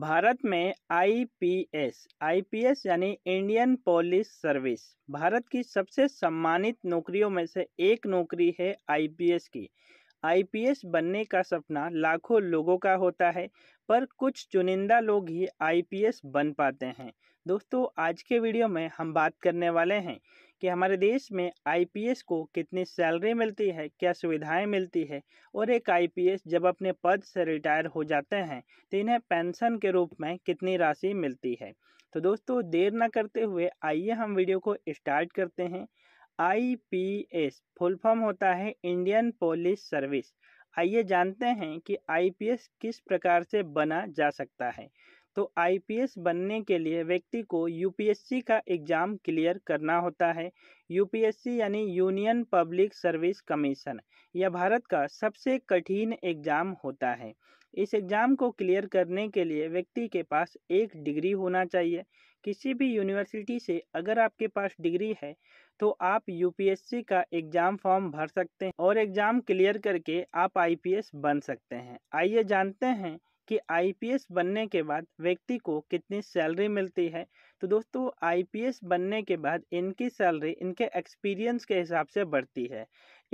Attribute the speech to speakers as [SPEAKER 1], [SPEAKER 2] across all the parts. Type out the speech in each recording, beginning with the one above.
[SPEAKER 1] भारत में IPS IPS यानी Indian police service Bharat की सबसे सम्मानित नौकरियों में से एक नौकरी है आईपीएस की आईपीएस बनने का सपना लाखों लोगों का होता है पर कुछ चुनिंदा लोग ही आईपीएस बन पाते हैं दोस्तों आज के वीडियो में हम बात करने वाले हैं कि हमारे देश में आईपीएस को कितनी सैलरी मिलती है क्या सुविधाएं मिलती है और एक आईपीएस जब अपने पद से रिटायर हो जाते हैं तो इन्हें पेंशन के रूप में कितनी राशि मिलती है तो दोस्तों देर ना करते हुए आइए हम वीडियो को स्टार्ट करते हैं आईपीएस फुल फॉर्म होता है इंडियन पुलिस सर्विस आइए जानते हैं कि आईपीएस किस प्रकार से बना जा सकता है तो आईपीएस बनने के लिए व्यक्ति को यूपीएससी का एग्ज़ाम क्लियर करना होता है यूपीएससी यानी यूनियन पब्लिक सर्विस कमीशन यह भारत का सबसे कठिन एग्ज़ाम होता है इस एग्ज़ाम को क्लियर करने के लिए व्यक्ति के पास एक डिग्री होना चाहिए किसी भी यूनिवर्सिटी से अगर आपके पास डिग्री है तो आप यूपीएससी का एग्ज़ाम फॉर्म भर सकते हैं और एग्ज़ाम क्लियर करके आप आईपीएस बन सकते हैं आइए जानते हैं कि आईपीएस बनने के बाद व्यक्ति को कितनी सैलरी मिलती है तो दोस्तों आईपीएस बनने के बाद इनकी सैलरी इनके एक्सपीरियंस के हिसाब से बढ़ती है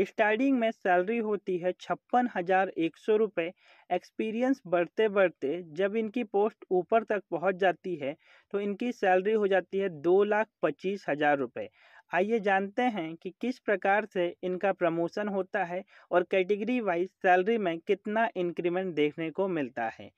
[SPEAKER 1] स्टार्टिंग में सैलरी होती है छप्पन हज़ार एक सौ रुपये एक्सपीरियंस बढ़ते बढ़ते जब इनकी पोस्ट ऊपर तक पहुंच जाती है तो इनकी सैलरी हो जाती है दो लाख पच्चीस हज़ार रुपये आइए जानते हैं कि किस प्रकार से इनका प्रमोशन होता है और कैटेगरी वाइज सैलरी में कितना इंक्रीमेंट देखने को मिलता है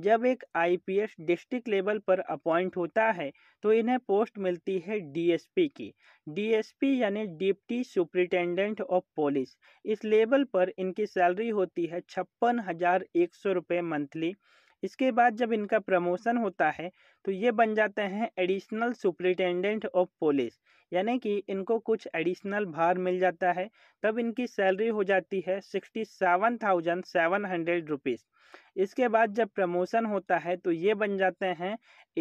[SPEAKER 1] जब एक आईपीएस डिस्ट्रिक्ट लेवल पर अपॉइंट होता है तो इन्हें पोस्ट मिलती है डीएसपी की डीएसपी यानी डिप्टी सुपरिटेंडेंट ऑफ पुलिस इस लेवल पर इनकी सैलरी होती है छप्पन हज़ार एक सौ रुपये मंथली इसके बाद जब इनका प्रमोशन होता है तो ये बन जाते हैं एडिशनल सुप्रिटेंडेंट ऑफ पुलिस यानी कि इनको कुछ एडिशनल भार मिल जाता है तब इनकी सैलरी हो जाती है sixty seven thousand seven hundred rupees इसके बाद जब प्रमोशन होता है तो ये बन जाते हैं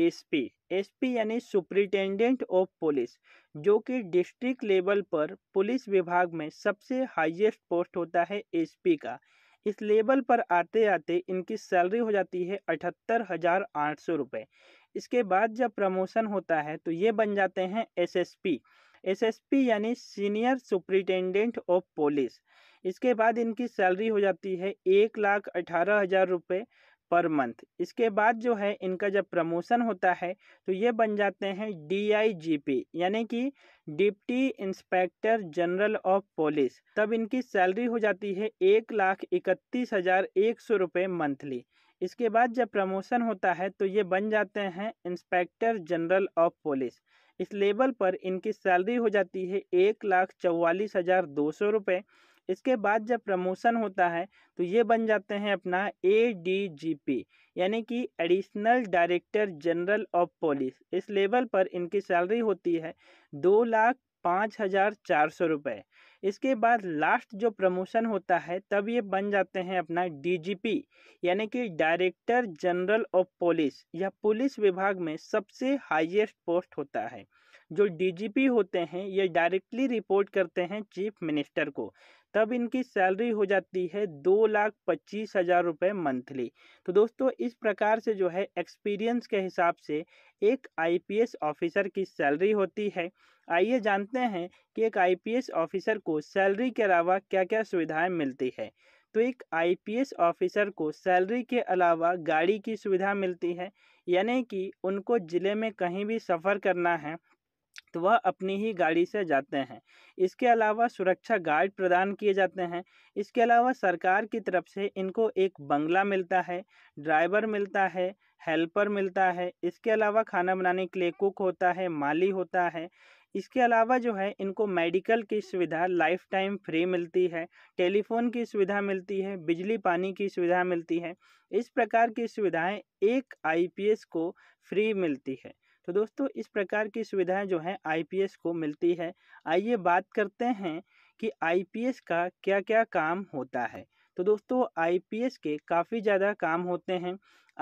[SPEAKER 1] एसपी एसपी यानी सुप्रिटेंडेंट ऑफ पुलिस जो कि डिस्ट्रिक्ट लेवल पर पुलिस विभाग में सबसे हाईएस्ट पोस्ट होता है एसपी का इस लेवल पर आते आते इनकी सैलरी हो जाती है अठहत्तर हज़ार आठ सौ रुपये इसके बाद जब प्रमोशन होता है तो ये बन जाते हैं एसएसपी एसएसपी यानी सीनियर सुप्रिटेंडेंट ऑफ पुलिस इसके बाद इनकी सैलरी हो जाती है एक लाख अठारह हज़ार रुपये पर मंथ इसके बाद जो है इनका जब प्रमोशन होता है तो ये बन जाते हैं डीआईजीपी यानी कि deputy inspector general of police तब इनकी सैलरी हो जाती है एक लाख इकतीस हज़ार एक सौ रुपये मंथली इसके बाद जब प्रमोशन होता है तो ये बन जाते हैं इंस्पेक्टर जनरल ऑफ पुलिस इस लेवल पर इनकी सैलरी हो जाती है एक लाख चौवालीस हज़ार दो सौ रुपये इसके बाद जब प्रमोशन होता है तो ये बन जाते हैं अपना ए डी जी पी यानी कि additional director general of police इस लेवल पर इनकी सैलरी होती है दो लाख पाँच हज़ार चार सौ रुपये इसके बाद लास्ट जो प्रमोशन होता है तब ये बन जाते हैं अपना डीजीपी यानी कि डायरेक्टर जनरल ऑफ पुलिस यह पुलिस विभाग में सबसे हाईएस्ट पोस्ट होता है जो डीजीपी होते हैं ये डायरेक्टली रिपोर्ट करते हैं चीफ मिनिस्टर को तब इनकी सैलरी हो जाती है दो लाख पच्चीस हज़ार रुपये मंथली तो दोस्तों इस प्रकार से जो है एक्सपीरियंस के हिसाब से एक आईपीएस ऑफिसर की सैलरी होती है आइए जानते हैं कि एक आईपीएस ऑफिसर को सैलरी के अलावा क्या क्या सुविधाएं मिलती है तो एक आईपीएस ऑफिसर को सैलरी के अलावा गाड़ी की सुविधा मिलती है यानी कि उनको ज़िले में कहीं भी सफ़र करना है तो वह अपनी ही गाड़ी से जाते हैं इसके अलावा सुरक्षा गार्ड प्रदान किए जाते हैं इसके अलावा सरकार की तरफ से इनको एक बंगला मिलता है ड्राइवर मिलता है हेल्पर मिलता है इसके अलावा खाना बनाने के लिए कुक होता है माली होता है इसके अलावा जो है इनको मेडिकल की सुविधा लाइफ टाइम फ्री मिलती है टेलीफोन की सुविधा मिलती है बिजली पानी की सुविधा मिलती है इस प्रकार की सुविधाएं एक आईपीएस को फ्री मिलती है तो दोस्तों इस प्रकार की सुविधाएं जो हैं आईपीएस को मिलती है आइए बात करते हैं कि आईपीएस का क्या क्या काम होता है तो दोस्तों आईपीएस के काफ़ी ज़्यादा काम होते हैं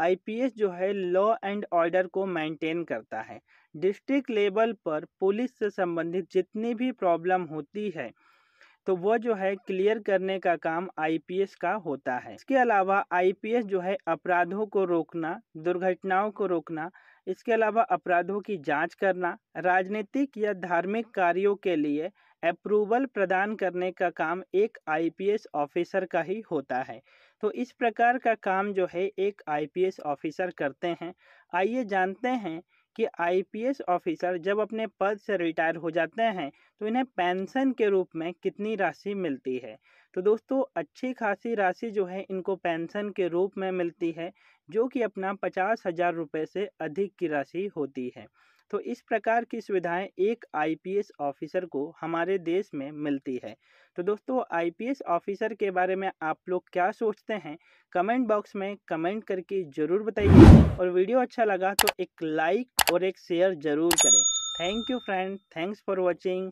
[SPEAKER 1] आईपीएस जो है लॉ एंड ऑर्डर को मेंटेन करता है डिस्ट्रिक्ट लेवल पर पुलिस से संबंधित जितनी भी प्रॉब्लम होती है तो वह जो है क्लियर करने का काम आईपीएस का होता है इसके अलावा आईपीएस जो है अपराधों को रोकना दुर्घटनाओं को रोकना इसके अलावा अपराधों की जांच करना राजनीतिक या धार्मिक कार्यों के लिए अप्रूवल प्रदान करने का काम एक आईपीएस ऑफिसर का ही होता है तो इस प्रकार का काम जो है एक आईपीएस ऑफिसर करते हैं आइए जानते हैं कि आईपीएस ऑफिसर जब अपने पद से रिटायर हो जाते हैं तो इन्हें पेंशन के रूप में कितनी राशि मिलती है तो दोस्तों अच्छी खासी राशि जो है इनको पेंशन के रूप में मिलती है जो कि अपना पचास हज़ार रुपये से अधिक की राशि होती है तो इस प्रकार की सुविधाएं एक आईपीएस ऑफिसर को हमारे देश में मिलती है तो दोस्तों आईपीएस ऑफिसर के बारे में आप लोग क्या सोचते हैं कमेंट बॉक्स में कमेंट करके ज़रूर बताइए और वीडियो अच्छा लगा तो एक लाइक और एक शेयर ज़रूर करें thank you friend thanks for watching